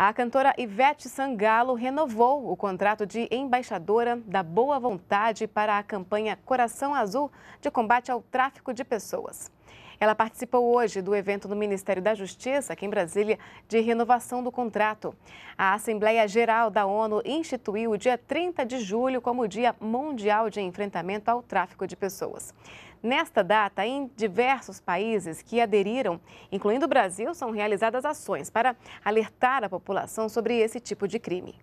A cantora Ivete Sangalo renovou o contrato de embaixadora da Boa Vontade para a campanha Coração Azul de combate ao tráfico de pessoas. Ela participou hoje do evento do Ministério da Justiça, aqui em Brasília, de renovação do contrato. A Assembleia Geral da ONU instituiu o dia 30 de julho como o Dia Mundial de Enfrentamento ao Tráfico de Pessoas. Nesta data, em diversos países que aderiram, incluindo o Brasil, são realizadas ações para alertar a população sobre esse tipo de crime.